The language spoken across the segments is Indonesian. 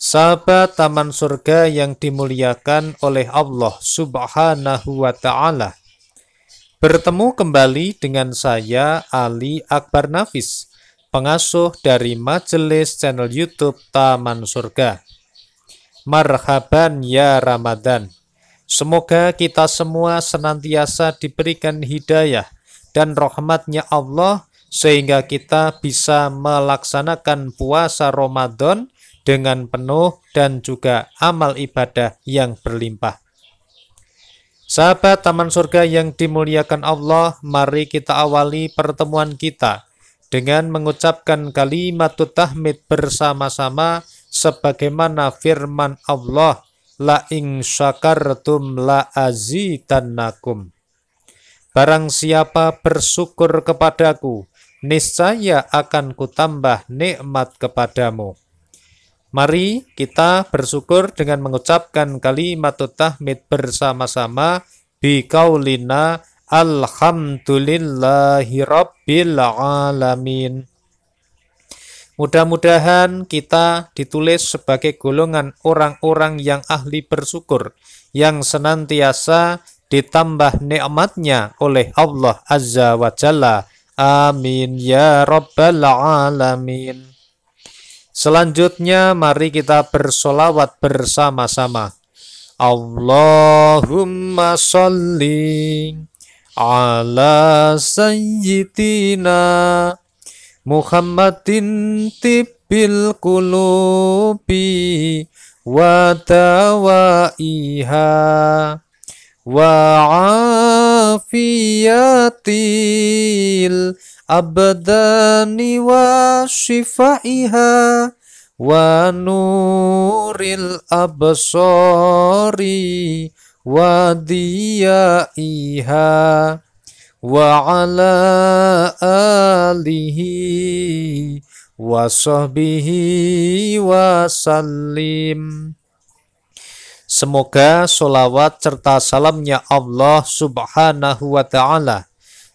Sahabat taman surga yang dimuliakan oleh Allah Subhanahu wa taala. Bertemu kembali dengan saya Ali Akbar Nafis, pengasuh dari majelis channel YouTube Taman Surga. Marhaban ya Ramadan. Semoga kita semua senantiasa diberikan hidayah dan rahmatnya Allah sehingga kita bisa melaksanakan puasa Ramadan dengan penuh dan juga amal ibadah yang berlimpah. Sahabat Taman Surga yang dimuliakan Allah, mari kita awali pertemuan kita dengan mengucapkan kalimat tahmid bersama-sama sebagaimana firman Allah la ing syakartum la azidannakum barang siapa bersyukur kepadaku niscaya akan kutambah nikmat kepadamu Mari kita bersyukur dengan mengucapkan kalimat tahmid bersama-sama biqaulina alhamdulillahi rabbil alamin. Mudah-mudahan kita ditulis sebagai golongan orang-orang yang ahli bersyukur, yang senantiasa ditambah nikmatnya oleh Allah Azza wa Jalla. Amin ya rabbal alamin. Selanjutnya mari kita bersolawat bersama-sama. Allahumma sholli ala sayyidina Muhammadin tibbil kulubi wa dawaiha wa afiyatil abdani wa shifaiha wa nuril absori wa diyaiha wa ala alihi wa sahbihi wa salim Semoga solawat serta salamnya Allah subhanahu wa ta'ala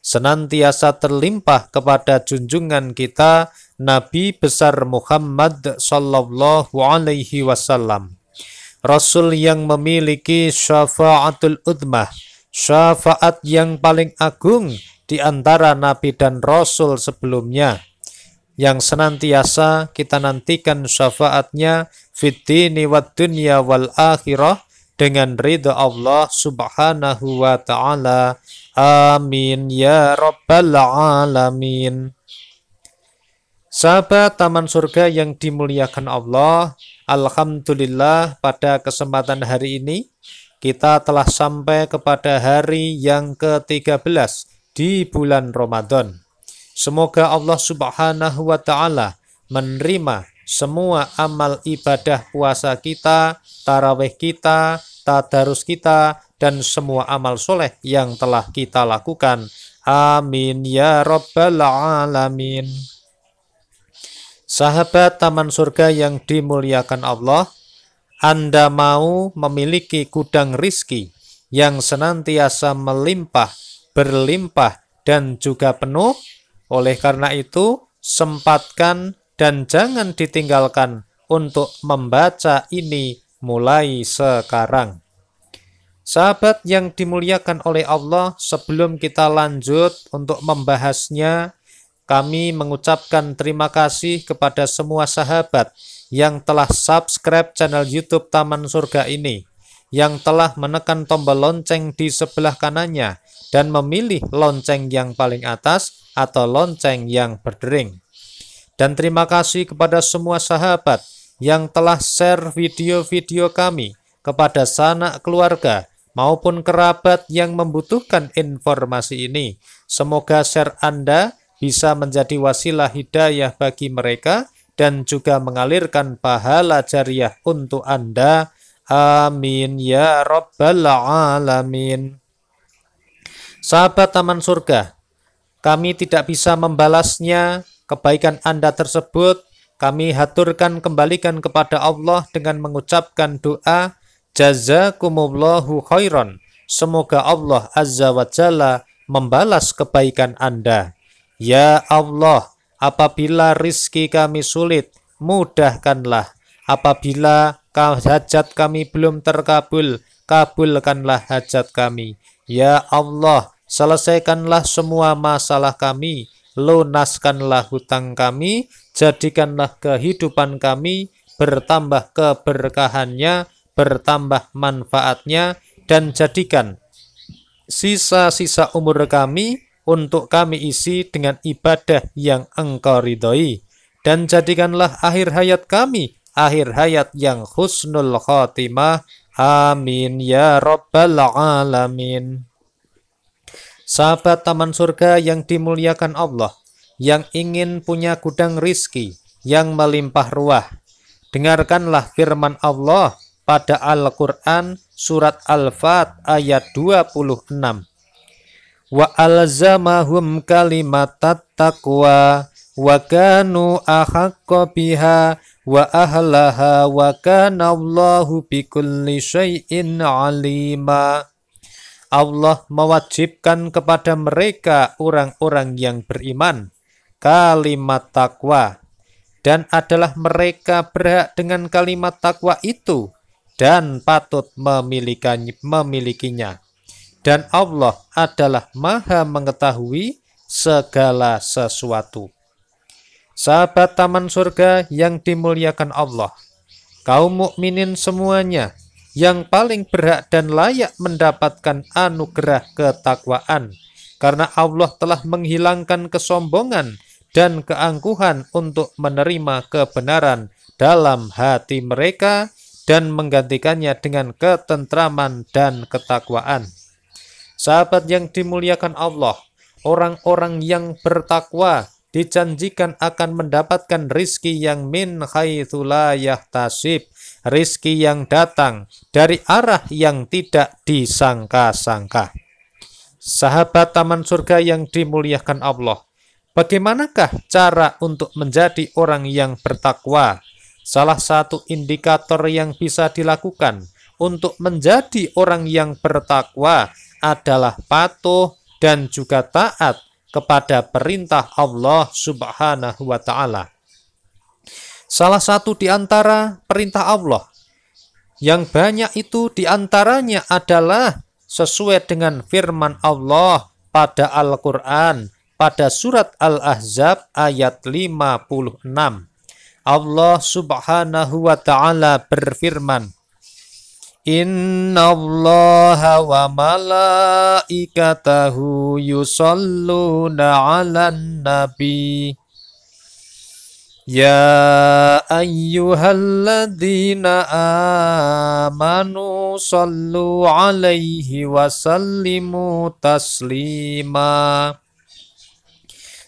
senantiasa terlimpah kepada junjungan kita Nabi besar Muhammad sallallahu alaihi wasallam. Rasul yang memiliki syafaatul udmah, syafaat yang paling agung di antara nabi dan rasul sebelumnya yang senantiasa kita nantikan syafaatnya fitini wad dunya wal akhirah dengan ridha Allah subhanahu wa ta'ala. Amin ya rabbal alamin. Sahabat Taman Surga yang dimuliakan Allah, Alhamdulillah pada kesempatan hari ini kita telah sampai kepada hari yang ke-13 di bulan Ramadan. Semoga Allah Subhanahu wa taala menerima semua amal ibadah puasa kita, taraweh kita, tadarus kita, dan semua amal soleh yang telah kita lakukan. Amin ya Rabbal Alamin. Sahabat Taman Surga yang dimuliakan Allah, Anda mau memiliki gudang rizki yang senantiasa melimpah, berlimpah, dan juga penuh? Oleh karena itu, sempatkan dan jangan ditinggalkan untuk membaca ini mulai sekarang. Sahabat yang dimuliakan oleh Allah, sebelum kita lanjut untuk membahasnya, kami mengucapkan terima kasih kepada semua sahabat yang telah subscribe channel YouTube Taman Surga ini, yang telah menekan tombol lonceng di sebelah kanannya dan memilih lonceng yang paling atas atau lonceng yang berdering. Dan terima kasih kepada semua sahabat yang telah share video-video kami kepada sanak keluarga maupun kerabat yang membutuhkan informasi ini. Semoga share Anda bisa menjadi wasilah hidayah bagi mereka dan juga mengalirkan pahala jariah untuk Anda. Amin ya Rabbal Alamin. Sahabat Taman Surga, kami tidak bisa membalasnya Kebaikan Anda tersebut kami haturkan kembalikan kepada Allah dengan mengucapkan doa jazakumullahu khairan. Semoga Allah Azza wa Jalla membalas kebaikan Anda. Ya Allah, apabila rizki kami sulit, mudahkanlah. Apabila hajat kami belum terkabul, kabulkanlah hajat kami. Ya Allah, selesaikanlah semua masalah kami lunaskanlah hutang kami, jadikanlah kehidupan kami bertambah keberkahannya, bertambah manfaatnya, dan jadikan sisa-sisa umur kami untuk kami isi dengan ibadah yang engkau ridhoi. Dan jadikanlah akhir hayat kami, akhir hayat yang husnul khotimah. Amin ya Rabbal Alamin. Sahabat taman surga yang dimuliakan Allah, yang ingin punya gudang rizki yang melimpah ruah, dengarkanlah firman Allah pada Al-Quran surat Al-Fat ayat 26. Wa alzamahum kalimat taqwa wa kanu ahakko biha wa ahlaha wa kanallahu bikulli syai'in alima. Allah mewajibkan kepada mereka orang-orang yang beriman kalimat takwa dan adalah mereka berhak dengan kalimat takwa itu dan patut memilikinya dan Allah adalah maha mengetahui segala sesuatu sahabat taman surga yang dimuliakan Allah kaum mukminin semuanya yang paling berhak dan layak mendapatkan anugerah ketakwaan karena Allah telah menghilangkan kesombongan dan keangkuhan untuk menerima kebenaran dalam hati mereka dan menggantikannya dengan ketentraman dan ketakwaan. Sahabat yang dimuliakan Allah, orang-orang yang bertakwa dijanjikan akan mendapatkan rizki yang min khaithula yahtasib, rizki yang datang dari arah yang tidak disangka-sangka. Sahabat Taman Surga yang dimuliakan Allah, bagaimanakah cara untuk menjadi orang yang bertakwa? Salah satu indikator yang bisa dilakukan untuk menjadi orang yang bertakwa adalah patuh dan juga taat kepada perintah Allah Subhanahu wa taala. Salah satu di antara perintah Allah yang banyak itu di antaranya adalah sesuai dengan firman Allah pada Al-Qur'an pada surat Al-Ahzab ayat 56. Allah Subhanahu wa taala berfirman, Inna Allah wa malaikatahu yusalluna ala nabi Ya ayyuhalladzina amanu sallu alaihi wa sallimu taslima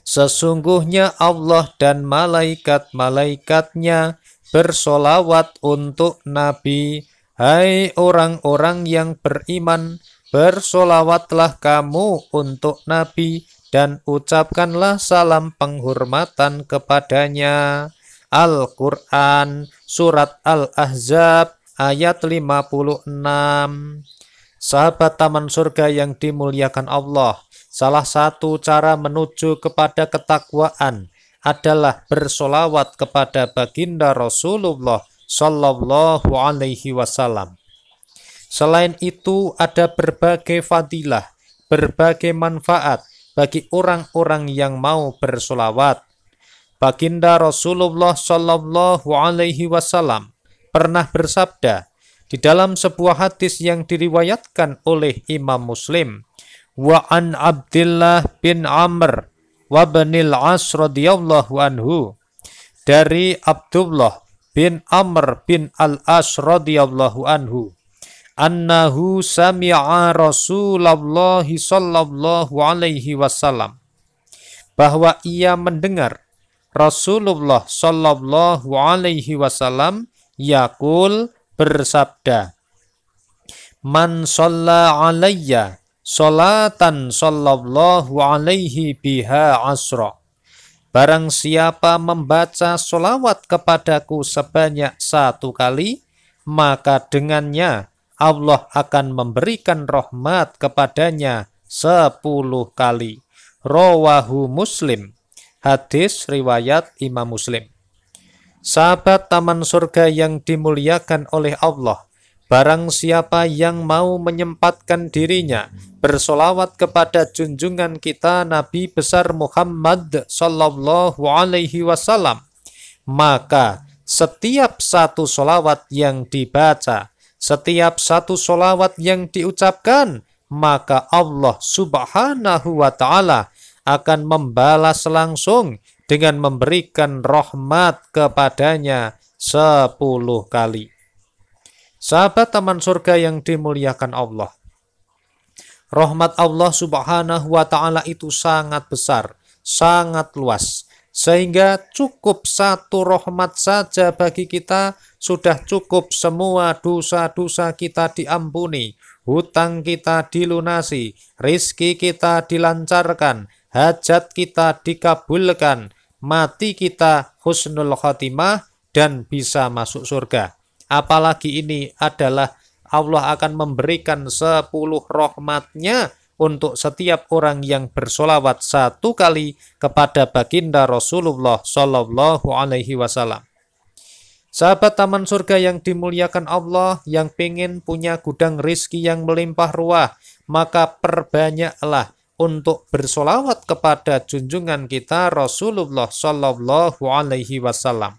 Sesungguhnya Allah dan malaikat-malaikatnya bersolawat untuk Nabi Hai orang-orang yang beriman, bersolawatlah kamu untuk Nabi dan ucapkanlah salam penghormatan kepadanya. Al-Quran Surat Al-Ahzab ayat 56 Sahabat Taman Surga yang dimuliakan Allah, salah satu cara menuju kepada ketakwaan adalah bersolawat kepada baginda Rasulullah Sallallahu Alaihi Wasallam. Selain itu, ada berbagai fadilah, berbagai manfaat bagi orang-orang yang mau bersolawat. Baginda Rasulullah Sallallahu Alaihi Wasallam pernah bersabda di dalam sebuah hadis yang diriwayatkan oleh Imam Muslim, wa an Abdullah bin Amr wa banil As radhiyallahu anhu dari Abdullah bin Amr bin Al-As radhiyallahu anhu annahu sami'a Rasulullah sallallahu alaihi wasallam bahwa ia mendengar Rasulullah sallallahu alaihi wasallam yakul bersabda Man shalla alayya salatan sallallahu alaihi biha asra Barang siapa membaca solawat kepadaku sebanyak satu kali, maka dengannya Allah akan memberikan rahmat kepadanya sepuluh kali. Rawahu Muslim. Hadis riwayat Imam Muslim. Sahabat taman surga yang dimuliakan oleh Allah, Barang siapa yang mau menyempatkan dirinya bersolawat kepada junjungan kita Nabi besar Muhammad Sallallahu Alaihi Wasallam, maka setiap satu solawat yang dibaca, setiap satu solawat yang diucapkan, maka Allah Subhanahu wa Ta'ala akan membalas langsung dengan memberikan rahmat kepadanya sepuluh kali. Sahabat taman surga yang dimuliakan Allah. Rahmat Allah subhanahu wa ta'ala itu sangat besar, sangat luas. Sehingga cukup satu rahmat saja bagi kita, sudah cukup semua dosa-dosa kita diampuni, hutang kita dilunasi, rizki kita dilancarkan, hajat kita dikabulkan, mati kita husnul khotimah, dan bisa masuk surga. Apalagi ini adalah Allah akan memberikan sepuluh rahmatnya untuk setiap orang yang bersolawat satu kali kepada baginda Rasulullah Shallallahu Alaihi Wasallam. Sahabat taman surga yang dimuliakan Allah, yang pengen punya gudang rizki yang melimpah ruah, maka perbanyaklah untuk bersolawat kepada junjungan kita Rasulullah Shallallahu Alaihi Wasallam.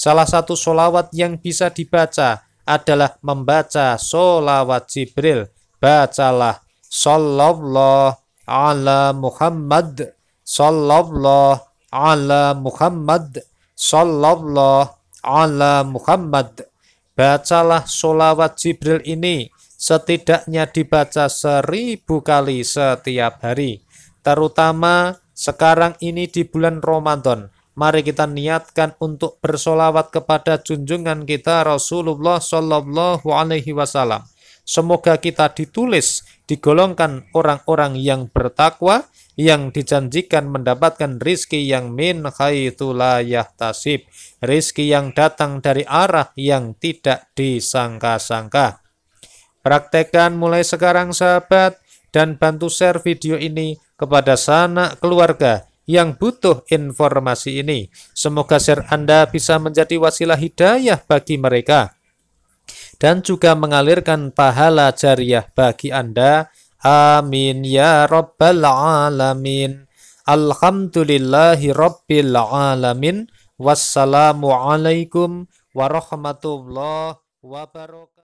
Salah satu solawat yang bisa dibaca adalah membaca solawat Jibril. Bacalah Sallallahu ala Muhammad Sallallahu ala Muhammad Sallallahu ala Muhammad Bacalah solawat Jibril ini setidaknya dibaca seribu kali setiap hari. Terutama sekarang ini di bulan Ramadan Mari kita niatkan untuk bersolawat kepada junjungan kita Rasulullah Shallallahu Alaihi Wasallam. Semoga kita ditulis, digolongkan orang-orang yang bertakwa, yang dijanjikan mendapatkan rizki yang min khaitulayah tasib. Rizki yang datang dari arah yang tidak disangka-sangka. Praktekan mulai sekarang sahabat, dan bantu share video ini kepada sanak keluarga yang butuh informasi ini. Semoga share Anda bisa menjadi wasilah hidayah bagi mereka dan juga mengalirkan pahala jariah bagi Anda. Amin ya rabbal alamin. Alhamdulillahi rabbil alamin. Wassalamualaikum warahmatullahi wabarakatuh.